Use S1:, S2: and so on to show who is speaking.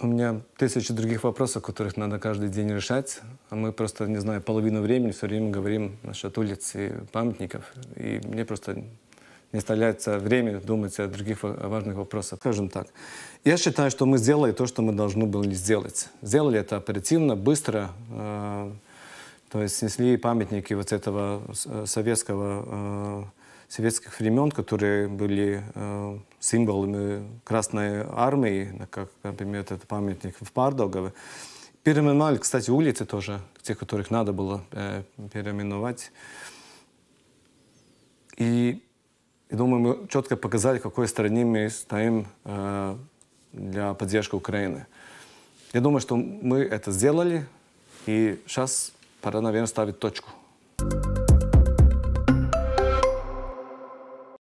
S1: у меня тысячи других вопросов, которых надо каждый день решать. А мы просто, не знаю, половину времени все время говорим насчет улиц и памятников. И мне просто не оставляется время думать о других важных вопросах. Скажем так, я считаю, что мы сделали то, что мы должны были сделать. Сделали это оперативно, быстро. Э, то есть снесли памятники вот этого советского э, советских времен, которые были э, символами Красной Армии, как, например, этот памятник в Пардогове. Переименовали, кстати, улицы тоже, те, которых надо было э, переименовать. И, я думаю, мы четко показали, в какой стране мы стоим э, для поддержки Украины. Я думаю, что мы это сделали, и сейчас пора, наверное, ставить точку.